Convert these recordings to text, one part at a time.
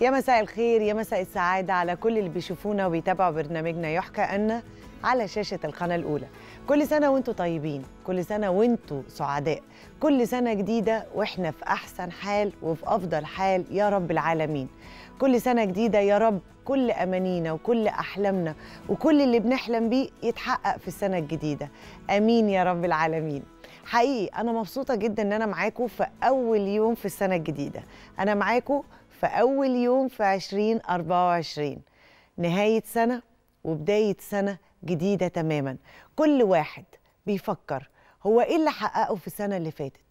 يا مساء الخير يا مساء السعادة على كل اللي بيشوفونا وبيتابعوا برنامجنا يحكى أن على شاشة القناة الأولى كل سنة وانتوا طيبين كل سنة وانتوا سعداء كل سنة جديدة واحنا في أحسن حال وفي أفضل حال يا رب العالمين كل سنة جديدة يا رب كل أمانينا وكل أحلامنا وكل اللي بنحلم بيه يتحقق في السنة الجديدة أمين يا رب العالمين حقيقي أنا مبسوطة جدا إن أنا معاكم في أول يوم في السنة الجديدة أنا معاكم في أول يوم في 2024 نهاية سنة وبداية سنة جديدة تماما كل واحد بيفكر هو إيه اللي حققه في السنة اللي فاتت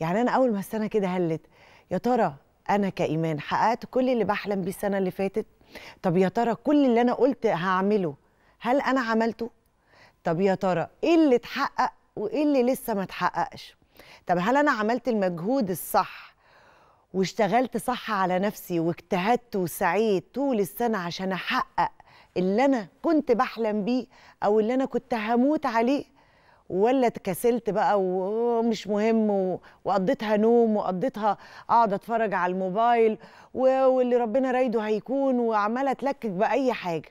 يعني أنا أول ما السنة كده هلت يا ترى أنا كإيمان حققت كل اللي بحلم بيه السنة اللي فاتت طب يا ترى كل اللي أنا قلت هعمله هل أنا عملته طب يا ترى إيه اللي اتحقق وإيه اللي لسه ما اتحققش طب هل أنا عملت المجهود الصح واشتغلت صح على نفسي واجتهدت وسعيت طول السنة عشان أحقق اللي أنا كنت بحلم بيه أو اللي أنا كنت هموت عليه ولا اتكسلت بقى ومش مهم وقضيتها نوم وقضيتها اقعد اتفرج على الموبايل واللي ربنا رايده هيكون وعماله اتلكك باي حاجه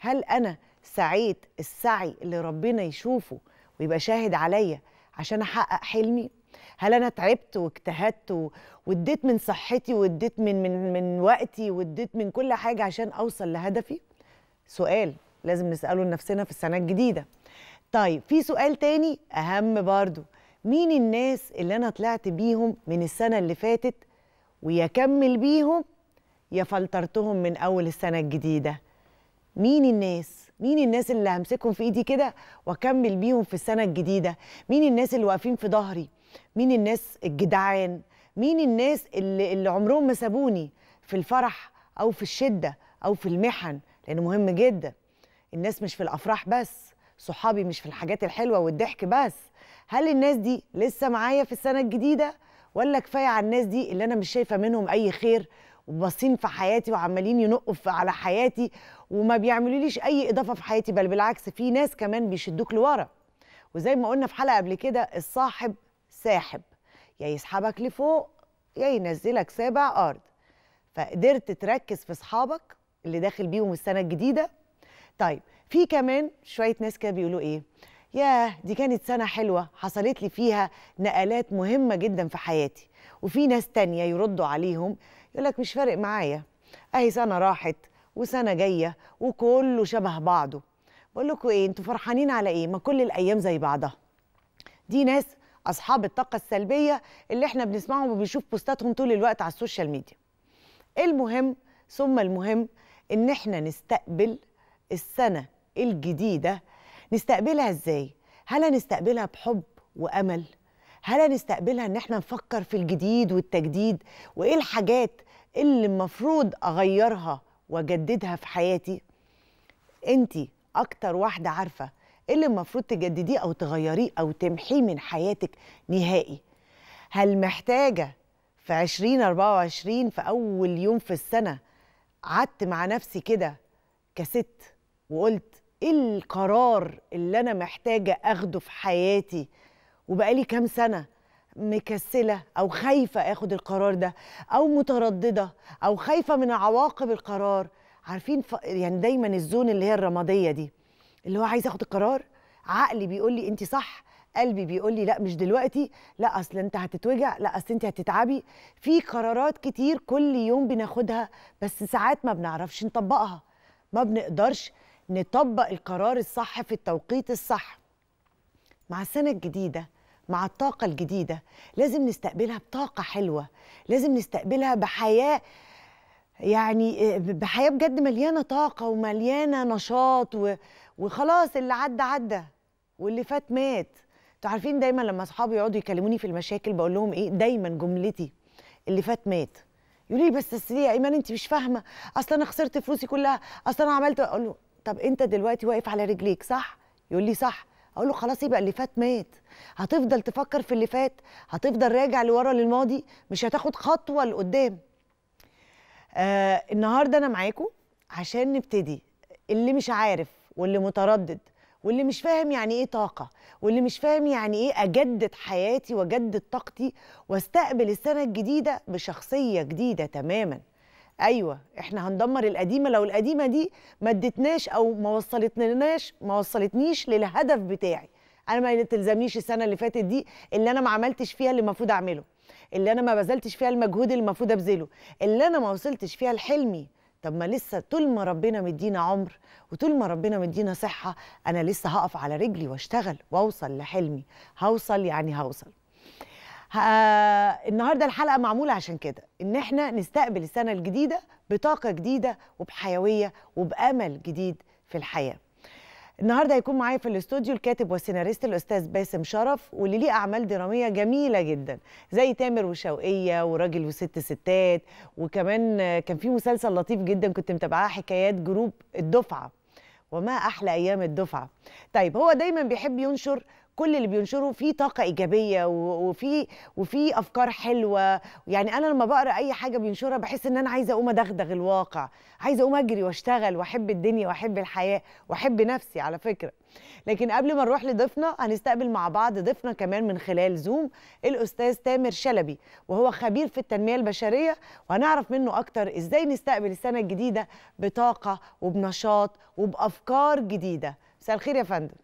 هل انا سعيت السعي اللي ربنا يشوفه ويبقى شاهد عليا عشان احقق حلمي هل انا تعبت واجتهدت واديت من صحتي واديت من من من وقتي واديت من كل حاجه عشان اوصل لهدفي سؤال لازم نساله لنفسنا في السنه الجديده طيب في سؤال تاني اهم برضو مين الناس اللي انا طلعت بيهم من السنه اللي فاتت ويكمل بيهم يا فلترتهم من اول السنه الجديده مين الناس مين الناس اللي همسكهم في ايدي كده واكمل بيهم في السنه الجديده مين الناس اللي واقفين في ظهري مين الناس الجدعان مين الناس اللي, اللي عمرهم ما سابوني في الفرح او في الشده او في المحن لانه مهم جدا الناس مش في الافراح بس صحابي مش في الحاجات الحلوه والضحك بس هل الناس دي لسه معايا في السنه الجديده ولا كفايه على الناس دي اللي انا مش شايفه منهم اي خير وباصين في حياتي وعمالين ينقوا على حياتي وما بيعملوليش اي اضافه في حياتي بل بالعكس في ناس كمان بيشدوك لورا وزي ما قلنا في حلقه قبل كده الصاحب ساحب يا يسحبك لفوق يا ينزلك سابع ارض فقدرت تركز في اصحابك اللي داخل بيهم السنه الجديده طيب في كمان شويه ناس كده بيقولوا ايه ياه دي كانت سنه حلوه حصلت لي فيها نقلات مهمه جدا في حياتي وفي ناس تانية يردوا عليهم يقول لك مش فارق معايا اهي سنه راحت وسنه جايه وكله شبه بعضه بقول لكم ايه انتوا فرحانين على ايه ما كل الايام زي بعضها دي ناس اصحاب الطاقه السلبيه اللي احنا بنسمعهم وبنشوف بوستاتهم طول الوقت على السوشيال ميديا المهم ثم المهم ان احنا نستقبل السنه الجديده نستقبلها ازاي هل نستقبلها بحب وامل هل نستقبلها ان احنا نفكر في الجديد والتجديد وايه الحاجات اللي المفروض اغيرها واجددها في حياتي انت اكتر واحده عارفه ايه اللي المفروض تجدديه او تغيريه او تمحيه من حياتك نهائي هل محتاجه في 2024 في اول يوم في السنه قعدت مع نفسي كده كست وقلت ايه القرار اللي انا محتاجه اخده في حياتي وبقالي كام سنه مكسله او خايفه اخد القرار ده او متردده او خايفه من عواقب القرار عارفين ف... يعني دايما الزون اللي هي الرماديه دي اللي هو عايز اخد القرار عقلي بيقول لي انت صح قلبي بيقول لي لا مش دلوقتي لا اصل انت هتتوجع لا اصل انت هتتعبي في قرارات كتير كل يوم بناخدها بس ساعات ما بنعرفش نطبقها ما بنقدرش نطبق القرار الصح في التوقيت الصح مع السنه الجديده مع الطاقه الجديده لازم نستقبلها بطاقه حلوه لازم نستقبلها بحياه يعني بحياه بجد مليانه طاقه ومليانه نشاط و وخلاص اللي عدى عدى واللي فات مات انتوا عارفين دايما لما اصحابي يقعدوا يكلموني في المشاكل بقول لهم ايه دايما جملتي اللي فات مات يقولوا لي بس اصل يا ايمان انت مش فاهمه اصل انا خسرت فلوسي كلها اصل انا عملت اقول له طب انت دلوقتي واقف على رجليك صح يقول لي صح اقول له خلاص يبقى اللي فات مات هتفضل تفكر في اللي فات هتفضل راجع لورا للماضي مش هتاخد خطوه لقدام آه النهارده انا معاكم عشان نبتدي اللي مش عارف واللي متردد واللي مش فاهم يعني ايه طاقه واللي مش فاهم يعني ايه اجدد حياتي واجدد طاقتي واستقبل السنه الجديده بشخصيه جديده تماما ايوه احنا هندمر القديمه لو القديمه دي ما ادتناش او ما وصلتناش ما وصلتنيش للهدف بتاعي انا ما تلزمنيش السنه اللي فاتت دي اللي انا ما عملتش فيها اللي المفروض اعمله اللي انا ما بذلتش فيها المجهود اللي المفروض ابذله اللي انا ما وصلتش فيها لحلمي طب ما لسه طول ما ربنا مدينا عمر وطول ما ربنا مدينا صحة أنا لسه هقف على رجلي واشتغل واوصل لحلمي هوصل يعني هوصل النهاردة الحلقة معمولة عشان كده إن احنا نستقبل السنة الجديدة بطاقة جديدة وبحيوية وبأمل جديد في الحياة النهارده هيكون معايا في الاستوديو الكاتب والسيناريست الاستاذ باسم شرف واللي ليه اعمال دراميه جميله جدا زي تامر وشوقيه وراجل وست ستات وكمان كان في مسلسل لطيف جدا كنت متابعاه حكايات جروب الدفعه وما احلى ايام الدفعه طيب هو دايما بيحب ينشر كل اللي بينشره فيه طاقه ايجابيه وفي وفي افكار حلوه يعني انا لما بقرا اي حاجه بينشرها بحس ان انا عايزه اقوم ادغدغ الواقع عايزه اقوم اجري واشتغل واحب الدنيا واحب الحياه واحب نفسي على فكره لكن قبل ما نروح لضيفنا هنستقبل مع بعض ضيفنا كمان من خلال زوم الاستاذ تامر شلبي وهو خبير في التنميه البشريه وهنعرف منه اكتر ازاي نستقبل السنه الجديده بطاقه وبنشاط وبافكار جديده مساء الخير يا فندم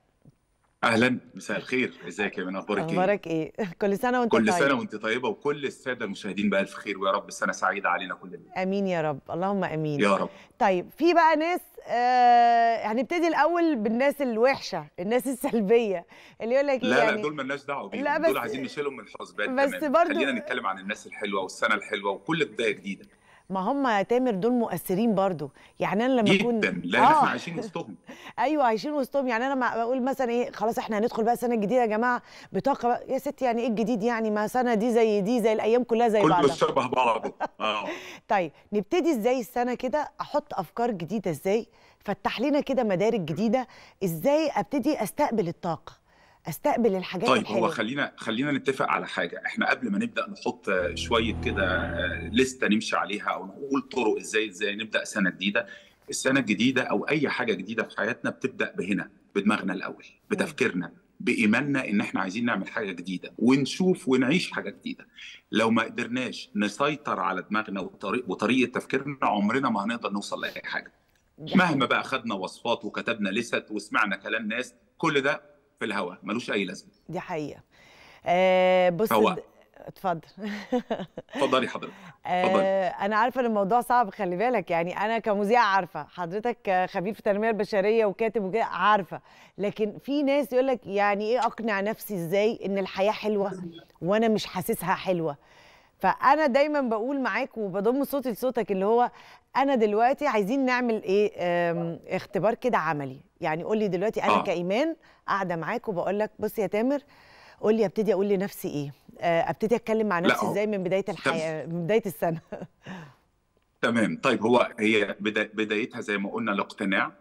اهلا مساء الخير ازيك يا من اخبارك ايه اخبارك ايه كل سنه وانت كل طيب كل سنه وانت طيبه وكل الساده المشاهدين بالف خير ويا رب سنه سعيده علينا كلنا امين يا رب اللهم امين يا رب طيب في بقى ناس آه هنبتدي الاول بالناس الوحشه الناس السلبيه اللي يقول لك إيه لا يعني... لا دول مالناش دعوه بيهم لا دول عايزين نشيلهم من الحسبان بس برضه خلينا نتكلم عن الناس الحلوه والسنه الحلوه وكل بدايه جديده ما هم يا تامر دول مؤثرين برضو يعني انا لما اكون جدا لا آه. احنا عايشين وسطهم ايوه عايشين وسطهم يعني انا لما بقول مثلا ايه خلاص احنا هندخل بقى السنه الجديده يا جماعه بطاقه بقى يا ستي يعني ايه الجديد يعني ما سنه دي زي دي زي الايام كلها زي بعضها كله شبه بعضه اه طيب نبتدي ازاي السنه كده احط افكار جديده ازاي فتح لنا كده مدارك جديده ازاي ابتدي استقبل الطاقه استقبل الحاجات طيب الحلوة. هو خلينا خلينا نتفق على حاجه احنا قبل ما نبدا نحط شويه كده لسته آه، نمشي عليها او نقول طرق ازاي ازاي نبدا سنه جديده السنه الجديده او اي حاجه جديده في حياتنا بتبدا بهنا بدماغنا الاول بتفكيرنا بايماننا ان احنا عايزين نعمل حاجه جديده ونشوف ونعيش حاجه جديده لو ما قدرناش نسيطر على دماغنا وطريق وطريقه تفكيرنا عمرنا ما هنقدر نوصل لاي حاجه مهما بقى خدنا وصفات وكتبنا لست وسمعنا كلام ناس كل ده في الهواء ملوش اي لازمه دي حقيقه آه بص هو. اتفضل اتفضلي حضرتك آه، اتفضلي آه انا عارفه ان الموضوع صعب خلي بالك يعني انا كمذيعه عارفه حضرتك خبير في التنميه البشريه وكاتب وكده عارفه لكن في ناس يقول لك يعني ايه اقنع نفسي ازاي ان الحياه حلوه وانا مش حاسسها حلوه فانا دايما بقول معاك وبضم صوتي لصوتك اللي هو انا دلوقتي عايزين نعمل ايه اختبار كده عملي يعني قول لي دلوقتي انا آه. كايمان قاعده معاك وبقول لك بص يا تامر قول لي ابتدي اقول لنفسي ايه آه، ابتدي اتكلم مع نفسي ازاي من بدايه الحياه من بدايه السنه تمام طيب هو هي بدايتها زي ما قلنا الاقتناع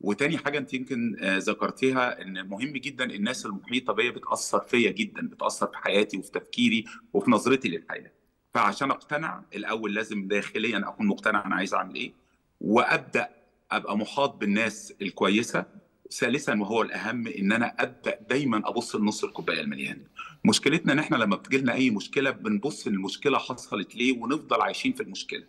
وتاني حاجه انت يمكن آه، ذكرتيها ان مهم جدا الناس المحيطه بيا بتاثر فيا جدا بتاثر في حياتي وفي تفكيري وفي نظرتي للحياه فعشان اقتنع الاول لازم داخليا اكون مقتنع انا عايز اعمل ايه وابدا ابقى محاط بالناس الكويسه ثالثا وهو الاهم ان انا ابدا دايما ابص لنص الكوبايه المليان مشكلتنا ان احنا لما بتجي لنا اي مشكله بنبص للمشكله حصلت ليه ونفضل عايشين في المشكله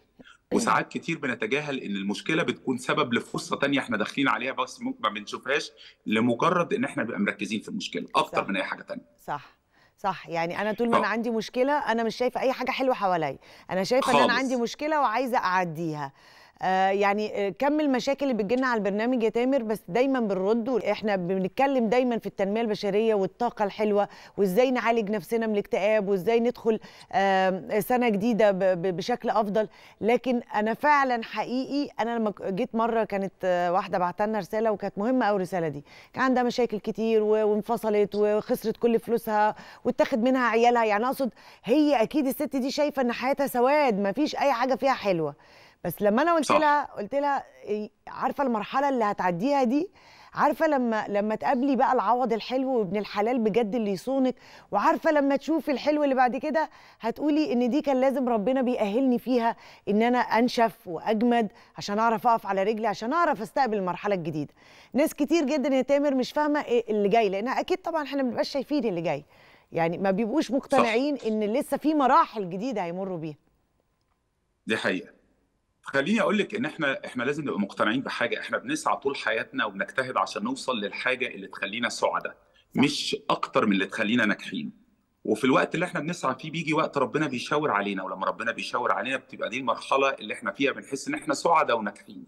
وساعات كتير بنتجاهل ان المشكله بتكون سبب لفرصه تانية احنا داخلين عليها بس ما بنشوفهاش لمجرد ان احنا بنبقى مركزين في المشكله اكتر صح. من اي حاجه تانية صح صح يعني انا طول ما انا عندي مشكله انا مش شايفه اي حاجه حلوه حواليا انا شايفه ان انا عندي مشكله وعايزه اعديها آه، يعني آه، كم المشاكل اللي بتجينا على البرنامج يا تامر بس دايما بنرد احنا بنتكلم دايما في التنميه البشريه والطاقه الحلوه وازاي نعالج نفسنا من الاكتئاب وازاي ندخل آه، سنه جديده بشكل افضل لكن انا فعلا حقيقي انا لما جيت مره كانت واحده لنا رساله وكانت مهمه قوي الرساله دي كان عندها مشاكل كتير وانفصلت وخسرت كل فلوسها واتاخد منها عيالها يعني اقصد هي اكيد الست دي شايفه ان حياتها سواد ما فيش اي حاجه فيها حلوه بس لما انا قلت صح. لها قلت لها إيه، عارفه المرحله اللي هتعديها دي عارفه لما لما تقابلي بقى العوض الحلو وابن الحلال بجد اللي يصونك وعارفه لما تشوفي الحلو اللي بعد كده هتقولي ان دي كان لازم ربنا بيأهلني فيها ان انا انشف واجمد عشان اعرف اقف على رجلي عشان اعرف استقبل المرحله الجديده ناس كتير جدا يا تامر مش فاهمه إيه اللي جاي لانها اكيد طبعا احنا ما بنبقاش شايفين اللي جاي يعني ما بيبقوش مقتنعين صح. ان لسه في مراحل جديده هيمروا بيها دي حقيقه خليني اقول لك ان احنا احنا لازم نبقى مقتنعين بحاجه احنا بنسعى طول حياتنا وبنجتهد عشان نوصل للحاجه اللي تخلينا سعداء مش اكتر من اللي تخلينا ناجحين وفي الوقت اللي احنا بنسعى فيه بيجي وقت ربنا بيشاور علينا ولما ربنا بيشاور علينا بتبقى دي المرحله اللي احنا فيها بنحس ان احنا سعداء وناجحين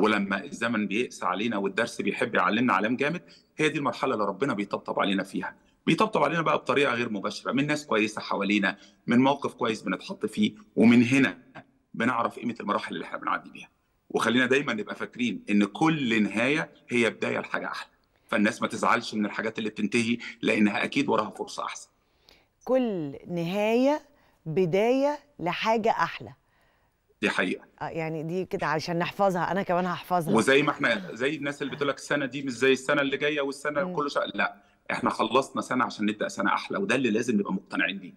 ولما الزمن بيقسى علينا والدرس بيحب يعلمنا علام جامد هي دي المرحله اللي ربنا بيطبطب علينا فيها بيطبطب علينا بقى بطريقه غير مباشره من ناس كويسه حوالينا من موقف كويس بنتحط فيه ومن هنا بنعرف قيمه المراحل اللي احنا بنعدي بيها وخلينا دايما نبقى فاكرين ان كل نهايه هي بدايه لحاجه احلى فالناس ما تزعلش من الحاجات اللي بتنتهي لانها اكيد وراها فرصه احسن كل نهايه بدايه لحاجه احلى دي حقيقه آه يعني دي كده عشان نحفظها انا كمان هحفظها وزي ما احنا زي الناس اللي بتقول لك السنه دي مش زي السنه اللي جايه والسنه كله كل لا احنا خلصنا سنه عشان نبدا سنه احلى وده اللي لازم نبقى مقتنعين بيه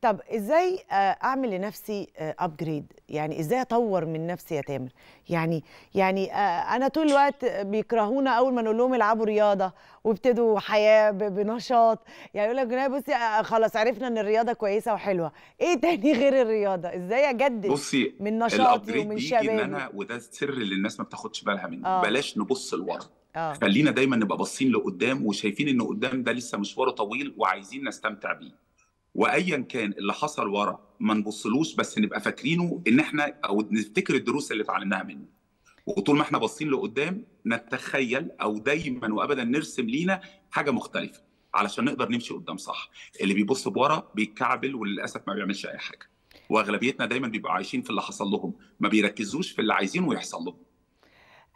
طب ازاي آه، اعمل لنفسي ابجريد آه، يعني ازاي اطور من نفسي يا تامر يعني يعني آه، انا طول الوقت بيكرهونا اول ما نقول لهم العبوا رياضه وابتدوا حياه بنشاط يعني يقول لك بصي خلاص عرفنا ان الرياضه كويسه وحلوه ايه تاني غير الرياضه ازاي اجدد بصي من نشاطي ومن شبابي ان انا وده السر اللي الناس ما بتاخدش بالها منه آه. بلاش نبص لورا آه. خلينا دايما نبقى باصين لقدام وشايفين ان قدام ده لسه مشواره طويل وعايزين نستمتع بيه وايا كان اللي حصل ورا ما نبصلوش بس نبقى فاكرينه ان احنا او نفتكر الدروس اللي اتعلمناها منه وطول ما احنا باصين لقدام نتخيل او دايما وابدا نرسم لينا حاجه مختلفه علشان نقدر نمشي قدام صح اللي بيبص بورا بيتكعبل وللاسف ما بيعملش اي حاجه واغلبيتنا دايما بيبقوا عايشين في اللي حصل لهم ما بيركزوش في اللي عايزينه يحصل لهم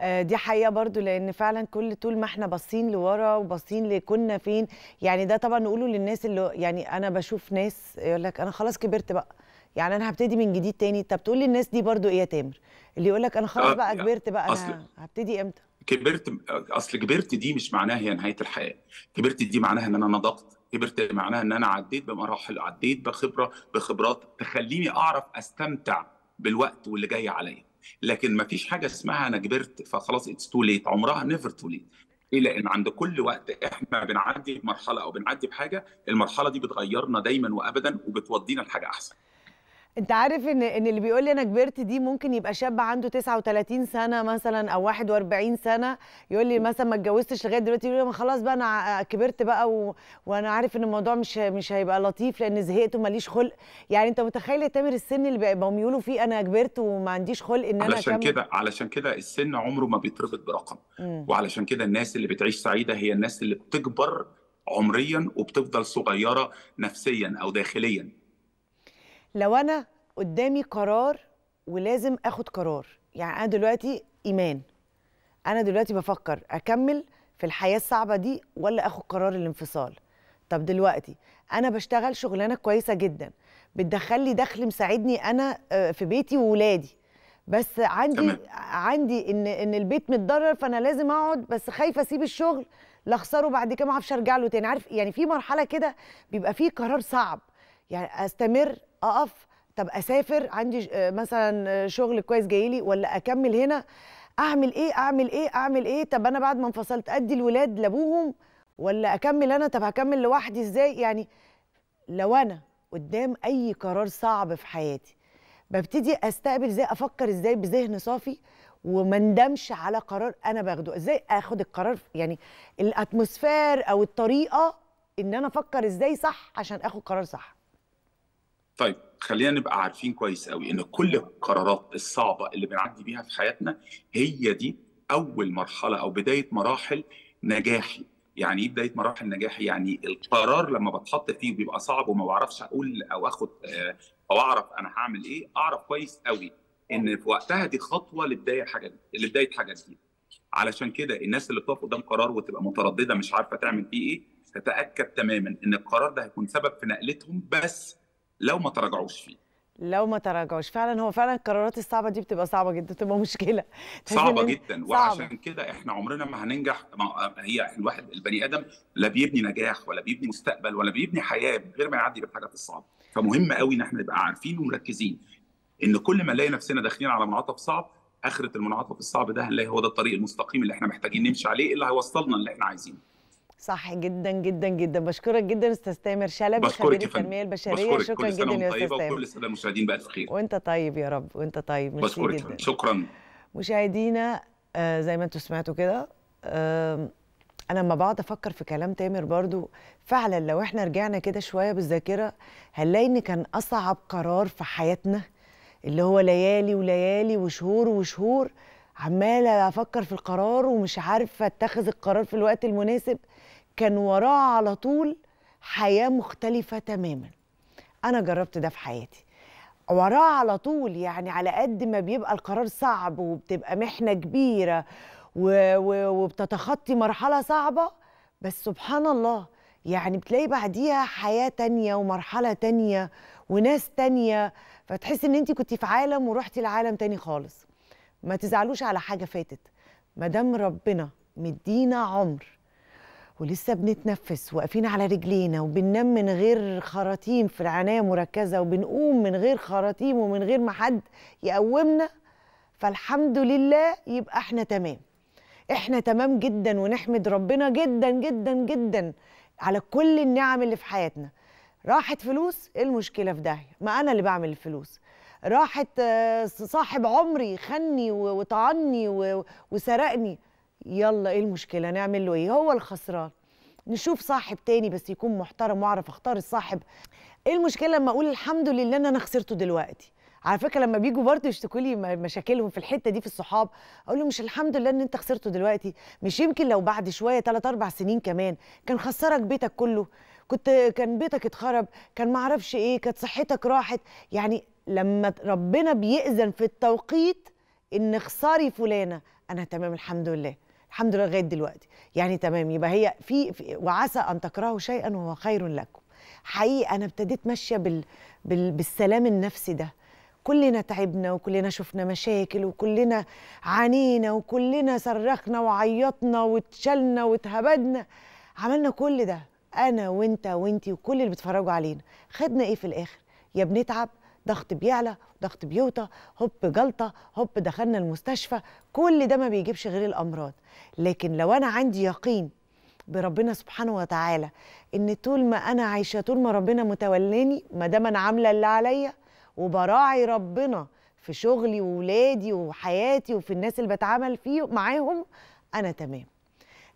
آه، دي حقيقه برضو لان فعلا كل طول ما احنا باصين لورا وباصين لكنا فين يعني ده طبعا نقوله للناس اللي يعني انا بشوف ناس يقول لك انا خلاص كبرت بقى يعني انا هبتدي من جديد تاني طب تقول للناس دي برضو ايه يا تامر اللي يقول لك انا خلاص آه، بقى كبرت بقى انا هبتدي امتى كبرت اصل كبرت دي مش معناها هي نهايه الحياه كبرت دي معناها ان انا نضجت كبرت معناها ان انا عديت بمراحل عديت بخبره بخبرات تخليني اعرف استمتع بالوقت واللي جاي عليا لكن ما فيش حاجه اسمها انا كبرت فخلاص اتس تو ليت عمرها نيفر تو ليت الى ان عند كل وقت احنا بنعدي بمرحله او بنعدي بحاجه المرحله دي بتغيرنا دايما وابدا وبتودينا لحاجه احسن انت عارف ان ان اللي بيقول لي انا كبرت دي ممكن يبقى شاب عنده 39 سنه مثلا او 41 سنه يقول لي مثلا ما اتجوزتش لغايه دلوقتي يقول لي ما خلاص بقى انا كبرت بقى و... وانا عارف ان الموضوع مش مش هيبقى لطيف لان زهقت وماليش خلق يعني انت متخيل يا تامر السن اللي بيبقوا بيقولوا فيه انا كبرت وما عنديش خلق ان انا علشان كده علشان كده السن عمره ما بيتربط برقم وعلشان كده الناس اللي بتعيش سعيده هي الناس اللي بتكبر عمريا وبتفضل صغيره نفسيا او داخليا لو انا قدامي قرار ولازم اخد قرار يعني انا دلوقتي ايمان انا دلوقتي بفكر اكمل في الحياه الصعبه دي ولا اخد قرار الانفصال طب دلوقتي انا بشتغل شغلانه كويسه جدا بتدخل لي دخل مساعدني انا آه، في بيتي وولادي بس عندي تمام. عندي ان ان البيت متضرر فانا لازم اقعد بس خايفه اسيب الشغل لاخسره بعد كده ما اعرفش ارجع له تاني عارف يعني في مرحله كده بيبقى فيه قرار صعب يعني استمر اقف طب اسافر عندي آه، مثلا آه، شغل كويس جاي لي ولا اكمل هنا اعمل ايه اعمل ايه اعمل ايه طب انا بعد ما انفصلت ادي الولاد لابوهم ولا اكمل انا طب هكمل لوحدي ازاي يعني لو انا قدام اي قرار صعب في حياتي ببتدي استقبل ازاي افكر ازاي بذهن صافي وما ندمش على قرار انا باخده ازاي اخد القرار يعني الاتموسفير او الطريقه ان انا افكر ازاي صح عشان اخد قرار صح طيب خلينا نبقى عارفين كويس قوي ان كل القرارات الصعبه اللي بنعدي بيها في حياتنا هي دي اول مرحله او بدايه مراحل نجاحي يعني ايه بدايه مراحل نجاحي يعني القرار لما بتحط فيه بيبقى صعب وما بعرفش اقول او اخد آه، او اعرف انا هعمل ايه اعرف كويس قوي ان في وقتها دي خطوه لبدايه حاجه لبدايه حاجه جديده علشان كده الناس اللي بتقف قدام قرار وتبقى متردده مش عارفه تعمل فيه ايه تتاكد تماما ان القرار ده هيكون سبب في نقلتهم بس لو ما تراجعوش فيه لو ما تراجعوش فعلا هو فعلا القرارات الصعبه دي بتبقى صعبه جدا بتبقى مشكله صعبه جدا وعشان كده احنا عمرنا ما هننجح ما هي الواحد البني ادم لا بيبني نجاح ولا بيبني مستقبل ولا بيبني حياه غير ما يعدي بالحاجات الصعبه فمهم قوي ان احنا نبقى عارفين ومركزين ان كل ما نلاقي نفسنا داخلين على منعطف صعب اخره المنعطف الصعب ده هنلاقي هو ده الطريق المستقيم اللي احنا محتاجين نمشي عليه اللي هيوصلنا اللي احنا عايزينه صح جدا جدا جدا بشكرك جدا استاذ تامر شلبي خبير التنميه البشريه شكرا جدا يا استاذ تامر وكل سنه المشاهدين بالف خير وانت طيب يا رب وانت طيب ميرسي جدا شكرا مشاهدينا آه زي ما انتم سمعتوا كده آه انا لما بقعد افكر في كلام تامر برضو فعلا لو احنا رجعنا كده شويه بالذاكره هنلاقي ان كان اصعب قرار في حياتنا اللي هو ليالي وليالي وشهور وشهور عماله افكر في القرار ومش عارفه اتخذ القرار في الوقت المناسب كان وراه على طول حياة مختلفة تماما أنا جربت ده في حياتي وراه على طول يعني على قد ما بيبقى القرار صعب وبتبقى محنة كبيرة و... و... وبتتخطي مرحلة صعبة بس سبحان الله يعني بتلاقي بعديها حياة تانية ومرحلة تانية وناس تانية فتحس ان انت كنت في عالم ورحتي لعالم تاني خالص ما تزعلوش على حاجة فاتت مدام ربنا مدينا عمر ولسه بنتنفس واقفين على رجلينا وبننام من غير خراطيم في العناية مركزة وبنقوم من غير خراطيم ومن غير ما حد يقومنا فالحمد لله يبقى احنا تمام احنا تمام جدا ونحمد ربنا جدا جدا جدا على كل النعم اللي في حياتنا راحت فلوس ايه المشكلة في داهية ما انا اللي بعمل الفلوس راحت آه، صاحب عمري خني وطعني وسرقني يلا ايه المشكله نعمل له ايه هو الخسران نشوف صاحب تاني بس يكون محترم واعرف اختار الصاحب ايه المشكله لما اقول الحمد لله ان انا خسرته دلوقتي على فكره لما بيجوا برضه يشتكوا لي مشاكلهم في الحته دي في الصحاب اقول له مش الحمد لله ان انت خسرته دلوقتي مش يمكن لو بعد شويه 3 4 سنين كمان كان خسرك بيتك كله كنت كان بيتك اتخرب كان ما اعرفش ايه كانت صحتك راحت يعني لما ربنا بيأذن في التوقيت ان خساري فلانه انا تمام الحمد لله الحمد لله لغايه دلوقتي يعني تمام يبقى هي في, وعسى ان تكرهوا شيئا وهو خير لكم حقيقي انا ابتديت ماشيه بال بال بالسلام النفسي ده كلنا تعبنا وكلنا شفنا مشاكل وكلنا عانينا وكلنا صرخنا وعيطنا واتشلنا واتهبدنا عملنا كل ده انا وانت وانتي وكل اللي بيتفرجوا علينا خدنا ايه في الاخر يا بنتعب ضغط بيعلى ضغط بيوطى هوب جلطه هوب دخلنا المستشفى كل ده ما بيجيبش غير الامراض لكن لو انا عندي يقين بربنا سبحانه وتعالى ان طول ما انا عايشه طول ما ربنا متولاني ما دام انا عامله اللي عليا وبراعي ربنا في شغلي وولادي وحياتي وفي الناس اللي بتعامل فيه معاهم انا تمام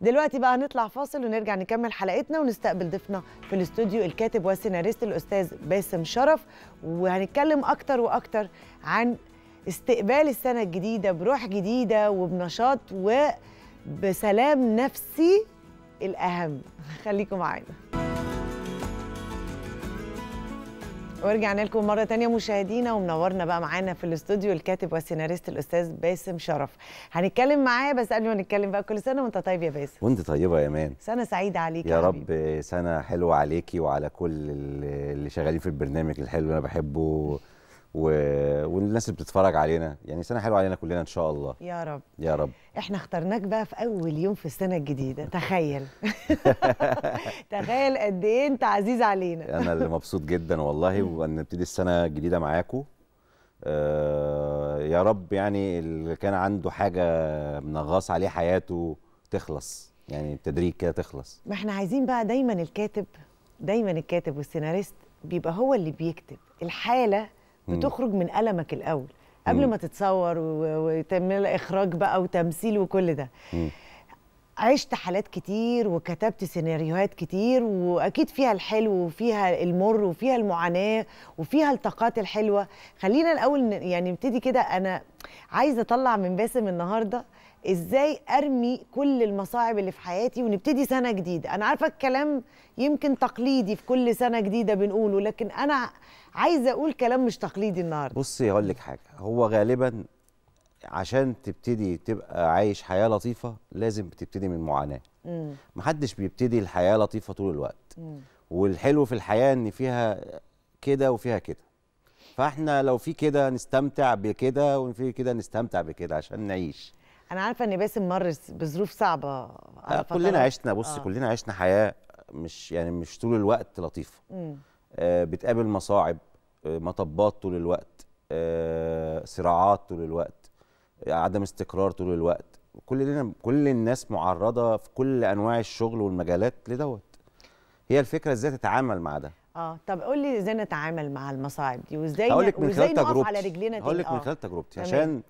دلوقتي بقى هنطلع فاصل ونرجع نكمل حلقتنا ونستقبل ضيفنا في الاستوديو الكاتب والسيناريست الاستاذ باسم شرف وهنتكلم اكتر واكتر عن استقبال السنه الجديده بروح جديده وبنشاط وبسلام نفسي الاهم خليكم معانا ورجعنا لكم مرة تانية مشاهدينا ومنورنا بقى معانا في الاستوديو الكاتب والسيناريست الأستاذ باسم شرف هنتكلم معاه بس قبل ما نتكلم بقى كل سنة وأنت طيب يا باسم وأنت طيبة يا مان سنة سعيدة عليك يا, يا رب سنة حلوة عليكي وعلى كل اللي شغالين في البرنامج الحلو اللي أنا بحبه و... والناس اللي بتتفرج علينا يعني سنه حلوه علينا كلنا ان شاء الله يا رب يا رب احنا اخترناك بقى في اول يوم في السنه الجديده تخيل تخيل قد ايه انت عزيز علينا انا اللي مبسوط جدا والله وان نبتدي السنه الجديده معاكم آه، يا رب يعني اللي كان عنده حاجه منغص عليه حياته تخلص يعني التدريج كده تخلص ما احنا عايزين بقى دايما الكاتب دايما الكاتب والسيناريست بيبقى هو اللي بيكتب الحاله بتخرج من ألمك الأول قبل ما تتصور وتعمل إخراج بقى وتمثيل وكل ده عشت حالات كتير وكتبت سيناريوهات كتير واكيد فيها الحلو وفيها المر وفيها المعاناه وفيها الطاقات الحلوه خلينا الاول يعني نبتدي كده انا عايزه اطلع من باسم النهارده ازاي ارمي كل المصاعب اللي في حياتي ونبتدي سنه جديده انا عارفه الكلام يمكن تقليدي في كل سنه جديده بنقوله لكن انا عايزه اقول كلام مش تقليدي النهارده بصي هقول لك حاجه هو غالبا عشان تبتدي تبقى عايش حياه لطيفه لازم بتبتدي من معاناه محدش بيبتدي الحياه لطيفه طول الوقت م. والحلو في الحياه ان فيها كده وفيها كده فاحنا لو في كده نستمتع بكده وفي كده نستمتع بكده عشان نعيش انا عارفه ان باسم مر بظروف صعبه آه، على كلنا عشنا بص آه. كلنا عشنا حياه مش يعني مش طول الوقت لطيفه آه بتقابل مصاعب آه مطبات طول الوقت آه صراعات طول الوقت آه عدم استقرار طول الوقت كل كل الناس معرضه في كل انواع الشغل والمجالات لدوت هي الفكره ازاي تتعامل مع ده اه طب قول لي ازاي نتعامل مع المصاعب دي وازاي هقول لك من آه. خلال تجربتي على رجلينا هقول لك من خلال تجربتي عشان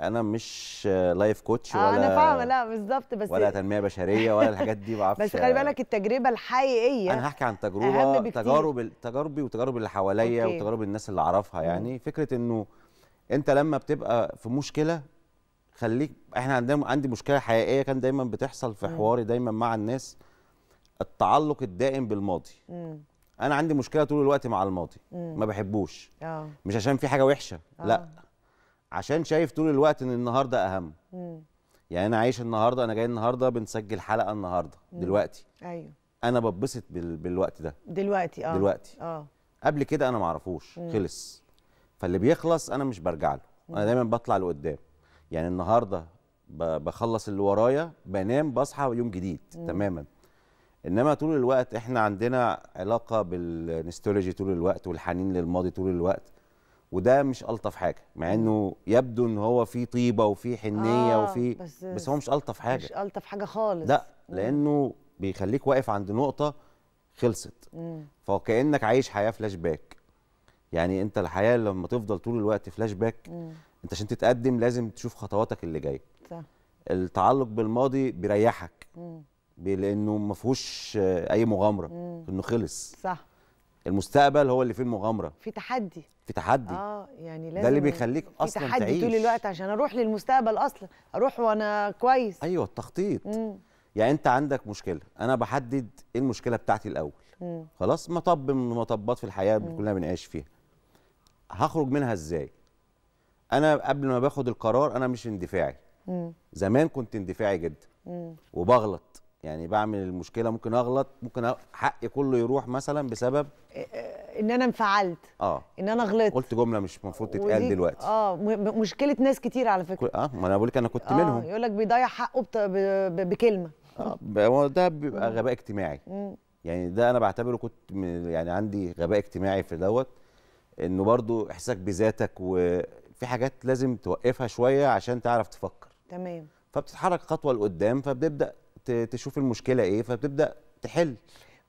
انا مش لايف كوتش آه، ولا انا فاهمه لا بالظبط بس ولا تنميه بشريه ولا الحاجات دي بعرفش بس خلي بالك التجربه الحقيقيه انا هحكي عن تجربه تجارب تجاربي وتجارب اللي حواليا وتجارب الناس اللي اعرفها يعني فكره انه انت لما بتبقى في مشكله خليك احنا عندنا عندي مشكله حقيقيه كان دايما بتحصل في حواري دايما مع الناس التعلق الدائم بالماضي م. انا عندي مشكله طول الوقت مع الماضي م. ما بحبوش أوه. مش عشان في حاجه وحشه أوه. لا آه. عشان شايف طول الوقت ان النهارده اهم يعني انا عايش النهارده انا جاي النهارده بنسجل حلقه النهارده دلوقتي ايوه انا ببسط بال... بالوقت ده دلوقتي اه دلوقتي اه قبل كده انا ما اعرفوش خلص فاللي بيخلص انا مش برجع له مم. انا دايما بطلع لقدام يعني النهارده ب... بخلص اللي ورايا بنام بصحى يوم جديد مم. تماما انما طول الوقت احنا عندنا علاقه بالنستولوجي طول الوقت والحنين للماضي طول الوقت وده مش الطف حاجه مع انه يبدو ان هو في طيبه وفي حنيه آه وفي بس, بس هو مش الطف حاجه مش الطف حاجه خالص لا لانه بيخليك واقف عند نقطه خلصت فكانك عايش حياه فلاش باك يعني انت الحياه لما تفضل طول الوقت فلاش باك انت عشان تتقدم لازم تشوف خطواتك اللي جايه صح التعلق بالماضي بيريحك لانه ما فيهوش اي مغامره انه خلص صح المستقبل هو اللي فيه المغامره في تحدي في تحدي اه يعني لازم ده اللي بيخليك اصلا تعيش في تحدي طول الوقت عشان اروح للمستقبل اصلا اروح وانا كويس ايوه التخطيط مم. يعني انت عندك مشكله انا بحدد ايه المشكله بتاعتي الاول مم. خلاص مطب من المطبات في الحياه اللي كلنا بنعيش فيها هخرج منها ازاي انا قبل ما باخد القرار انا مش اندفاعي مم. زمان كنت اندفاعي جدا مم. وبغلط يعني بعمل المشكله ممكن اغلط ممكن حقي كله يروح مثلا بسبب إيه، إيه، ان انا انفعلت اه ان انا غلطت قلت جمله مش المفروض تتقال دلوقتي اه مشكله ناس كتير على فكره اه ما انا بقول لك انا كنت آه منهم يقول لك بيضيع حقه بت... ب... ب... بكلمه اه ده بيبقى غباء اجتماعي يعني ده انا بعتبره كنت من... يعني عندي غباء اجتماعي في دوت انه برضو احساسك بذاتك وفي حاجات لازم توقفها شويه عشان تعرف تفكر تمام فبتتحرك خطوه لقدام فبتبدا تشوف المشكله ايه فبتبدا تحل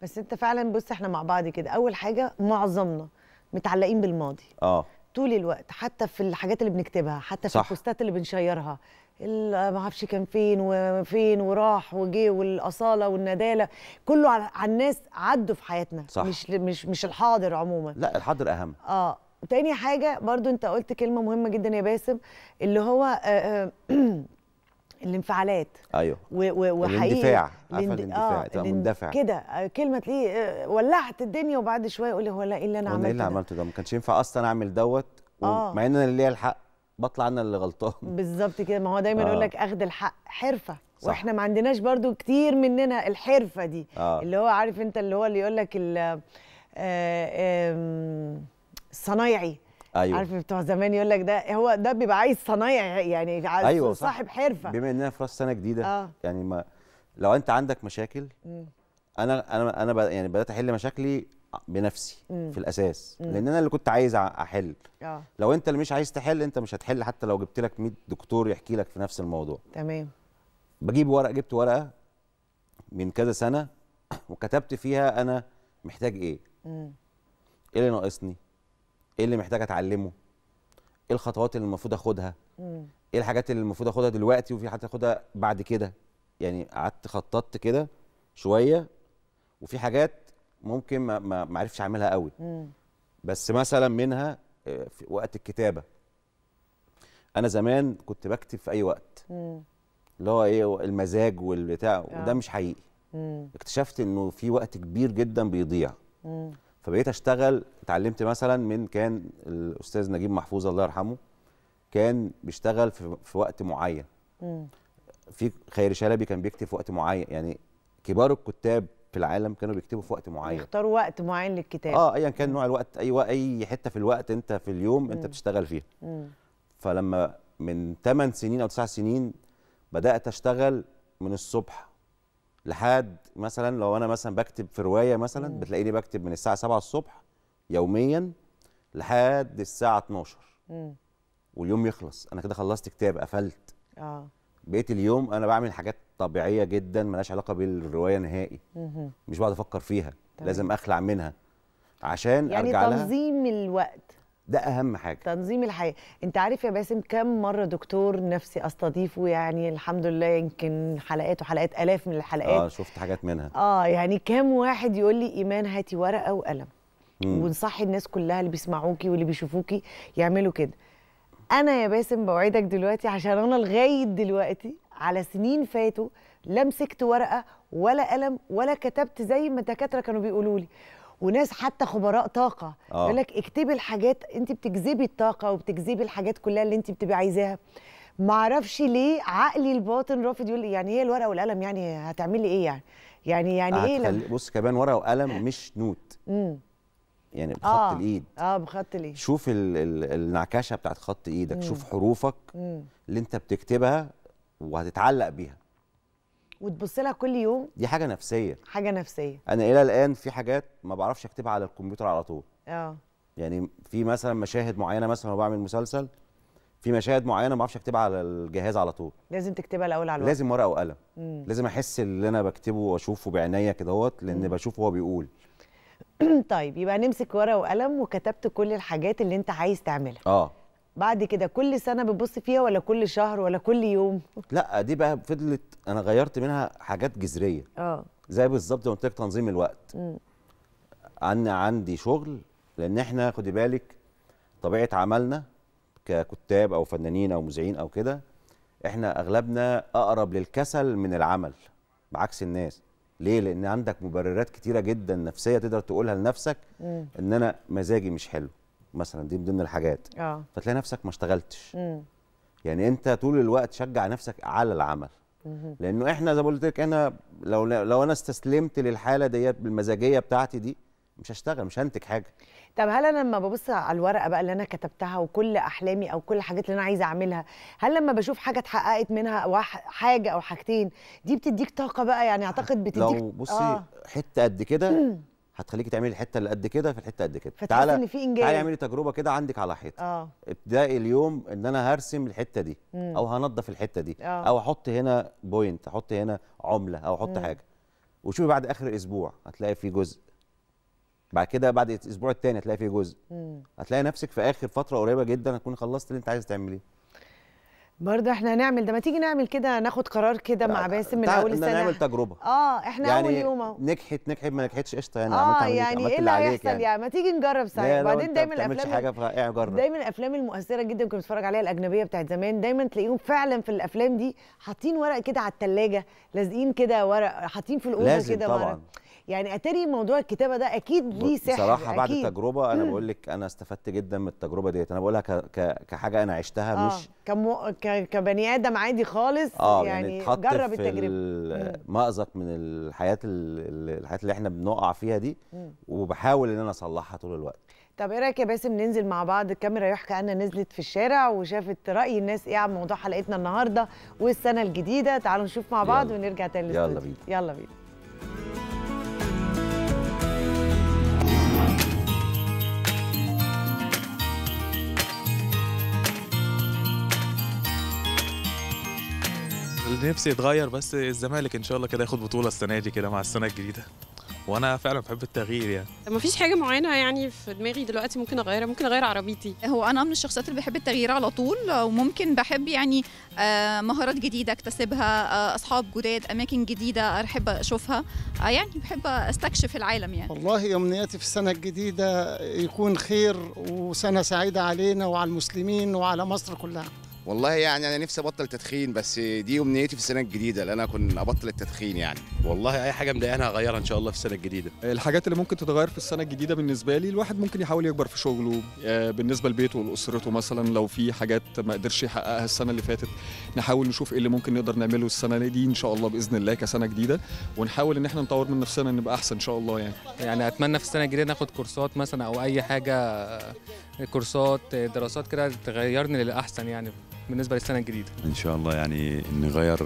بس انت فعلا بص احنا مع بعض كده اول حاجه معظمنا متعلقين بالماضي اه طول الوقت حتى في الحاجات اللي بنكتبها حتى في البوستات اللي بنشيرها ما اعرفش كان فين وفين وراح وجه والاصاله والنداله كله على الناس عدوا في حياتنا صح. مش مش مش الحاضر عموما لا الحاضر اهم اه تاني حاجه برضو انت قلت كلمه مهمه جدا يا باسم اللي هو آه، آه، الانفعالات ايوه وحقيقي الاندفاع عارفه آه، الاندفاع آه مندفع كده كلمه تلاقيه آه، ولعت الدنيا وبعد شويه يقول لي هو لا ايه اللي انا عملته ايه اللي عملته ده ما كانش ينفع اصلا اعمل دوت مع آه. ان انا اللي ليا الحق بطلع انا اللي غلطان بالظبط كده ما هو دايما آه. يقول لك اخد الحق حرفه صح. واحنا ما عندناش برضو كتير مننا الحرفه دي آه. اللي هو عارف انت اللي هو اللي يقول لك الصنايعي ايوه عارف بتوع زمان يقول لك ده هو ده بيبقى عايز صنايع يعني عايز أيوة صاحب حرفه بما اننا في راس سنه جديده آه. يعني ما لو انت عندك مشاكل انا انا انا يعني بدات احل مشاكلي بنفسي مم. في الاساس مم. لان انا اللي كنت عايز احل آه. لو انت اللي مش عايز تحل انت مش هتحل حتى لو جبت لك 100 دكتور يحكي لك في نفس الموضوع تمام بجيب ورق جبت ورقه من كذا سنه وكتبت فيها انا محتاج ايه مم. ايه اللي ناقصني ايه اللي محتاج اتعلمه ايه الخطوات اللي المفروض اخدها ايه الحاجات اللي المفروض اخدها دلوقتي وفي حاجات اخدها بعد كده يعني قعدت خططت كده شويه وفي حاجات ممكن ما ما عرفتش اعملها قوي مم. بس مثلا منها آه، في وقت الكتابه انا زمان كنت بكتب في اي وقت اللي هو ايه المزاج والبتاع وده آه. مش حقيقي اكتشفت انه في وقت كبير جدا بيضيع مم. فبقيت اشتغل اتعلمت مثلا من كان الاستاذ نجيب محفوظ الله يرحمه كان بيشتغل في, في وقت معين في خير شلبي كان بيكتب في وقت معين يعني كبار الكتاب في العالم كانوا بيكتبوا في وقت معين يختاروا وقت معين للكتاب اه ايا كان نوع الوقت اي أيوة اي حته في الوقت انت في اليوم انت م. بتشتغل فيها م. فلما من 8 سنين او 9 سنين بدات اشتغل من الصبح لحد مثلا لو انا مثلا بكتب في روايه مثلا بتلاقيني بكتب من الساعه 7 الصبح يوميا لحد الساعه 12 مم. واليوم يخلص انا كده خلصت كتاب قفلت اه بقيت اليوم انا بعمل حاجات طبيعيه جدا ملهاش علاقه بالروايه نهائي مم. مش بقعد افكر فيها طيب. لازم اخلع منها عشان يعني ارجع لها يعني تنظيم الوقت ده اهم حاجه تنظيم الحياه انت عارف يا باسم كم مره دكتور نفسي استضيفه يعني الحمد لله يمكن حلقات وحلقات الاف من الحلقات اه شفت حاجات منها اه يعني كم واحد يقول لي ايمان هاتي ورقه وقلم ونصحي الناس كلها اللي بيسمعوكي واللي بيشوفوكي يعملوا كده انا يا باسم بوعدك دلوقتي عشان انا لغايه دلوقتي على سنين فاتوا لا مسكت ورقه ولا قلم ولا كتبت زي ما الدكاتره كانوا بيقولوا لي وناس حتى خبراء طاقه آه. يقول لك اكتبي الحاجات انت بتجذبي الطاقه وبتجذبي الحاجات كلها اللي انت بتبقي عايزاها معرفش ليه عقلي الباطن رافض يقول لي يعني هي الورقه والقلم يعني هتعملي ايه يعني يعني يعني ايه لما بص كمان ورقه وقلم مش نوت امم يعني آه. بخط آه. الايد اه بخط الايد شوف ال ال النعكشه بتاعت خط ايدك مم. شوف حروفك مم. اللي انت بتكتبها وهتتعلق بيها وتبص لها كل يوم دي حاجه نفسيه حاجه نفسيه انا الى الان في حاجات ما بعرفش اكتبها على الكمبيوتر على طول اه يعني في مثلا مشاهد معينه مثلا لو بعمل مسلسل في مشاهد معينه ما بعرفش اكتبها على الجهاز على طول لازم تكتبها الاول على الورق لازم ورقه وقلم لازم احس اللي انا بكتبه واشوفه بعنايه كدهوت لان بشوف هو بيقول طيب يبقى نمسك ورقه وقلم وكتبت كل الحاجات اللي انت عايز تعملها اه بعد كده كل سنه بتبص فيها ولا كل شهر ولا كل يوم لا دي بقى فضلت انا غيرت منها حاجات جذريه اه زي بالظبط قلت لك تنظيم الوقت عن عندي شغل لان احنا خدي بالك طبيعه عملنا ككتاب او فنانين او مذيعين او كده احنا اغلبنا اقرب للكسل من العمل بعكس الناس ليه لان عندك مبررات كتيره جدا نفسيه تقدر تقولها لنفسك ان انا مزاجي مش حلو مثلا دي من ضمن الحاجات اه فتلاقي نفسك ما اشتغلتش يعني انت طول الوقت شجع نفسك على العمل مم. لانه احنا زي ما قلت لك انا لو لو انا استسلمت للحاله ديت بالمزاجيه بتاعتي دي مش هشتغل مش هنتج حاجه طب هل انا لما ببص على الورقه بقى اللي انا كتبتها وكل احلامي او كل الحاجات اللي انا عايزه اعملها هل لما بشوف حاجه اتحققت منها حاجه او حاجتين دي بتديك طاقه بقى يعني اعتقد بتديك لو بصي آه. حته قد كده هتخليكي تعملي الحته اللي قد كده في الحته قد كده تعالى ان في انجاز تعالى اعملي تجربه كده عندك على حيطه اه ابتدائي اليوم ان انا هرسم الحته دي مم. او هنضف الحته دي أوه. او احط هنا بوينت احط هنا عمله او احط مم. حاجه وشوفي بعد اخر اسبوع هتلاقي في جزء بعد كده بعد الاسبوع الثاني هتلاقي في جزء مم. هتلاقي نفسك في اخر فتره قريبه جدا هتكوني خلصت اللي انت عايز تعمليه برضه احنا هنعمل ده ما تيجي نعمل كده ناخد قرار كده مع باسم من اول السنه نعمل تجربه اه احنا يعني اول يوم اهو نجحت نجحت ما نجحتش قشطه يعني اه يعني ايه اللي هيحصل يعني. يعني ما تيجي نجرب ساعه وبعدين دايما الافلام حاجه فائعه جرب دايما الافلام المؤثره جدا كنت بتفرج عليها الاجنبيه بتاعت زمان دايما تلاقيهم فعلا في الافلام دي حاطين ورق كده على الثلاجه لازقين كده ورق حاطين في الاوضه كده طبعا. ورق يعني اتاري موضوع الكتابه ده اكيد ليه سحر بصراحه بعد أكيد. التجربه انا بقول لك انا استفدت جدا من التجربه ديت انا بقولها كحاجه انا عشتها آه. مش كمو... ك... كبني ادم عادي خالص آه يعني, يعني جرب التجربه مأزق من الحياه الحياه اللي احنا بنقع فيها دي مم. وبحاول ان انا اصلحها طول الوقت طب ايه رايك يا باسم ننزل مع بعض الكاميرا يحكى عنها نزلت في الشارع وشافت راي الناس ايه عن موضوع حلقتنا النهارده والسنه الجديده تعالوا نشوف مع بعض يلا. ونرجع تاني يلا بينا يلا بينا نفسي يتغير بس الزمالك ان شاء الله كده ياخد بطوله السنه دي كده مع السنه الجديده وانا فعلا بحب التغيير يعني ما فيش حاجه معينه يعني في دماغي دلوقتي ممكن اغيرها ممكن اغير عربيتي هو انا من الشخصيات اللي بحب التغيير على طول وممكن بحب يعني آه، مهارات جديده اكتسبها آه، اصحاب جداد اماكن جديده احب اشوفها آه، يعني بحب استكشف العالم يعني والله امنياتي في السنه الجديده يكون خير وسنه سعيده علينا وعلى المسلمين وعلى مصر كلها والله يعني انا نفسي ابطل تدخين بس دي امنيتي في السنه الجديده لان انا كنت ابطل التدخين يعني والله اي حاجه مضايقاني هغيرها ان شاء الله في السنه الجديده الحاجات اللي ممكن تتغير في السنه الجديده بالنسبه لي الواحد ممكن يحاول يكبر في شغله آه، بالنسبه لبيته ولاسرته مثلا لو في حاجات ما قدرش يحققها السنه اللي فاتت نحاول نشوف ايه اللي ممكن نقدر نعمله السنه دي ان شاء الله باذن الله كسنه جديده ونحاول ان احنا نطور من نفسنا نبقى احسن ان شاء الله يعني يعني اتمنى في السنه الجديده ناخد كورسات مثلا او اي حاجه آه، كورسات دراسات كده تغيرني للاحسن يعني بالنسبه للسنه الجديده ان شاء الله يعني نغير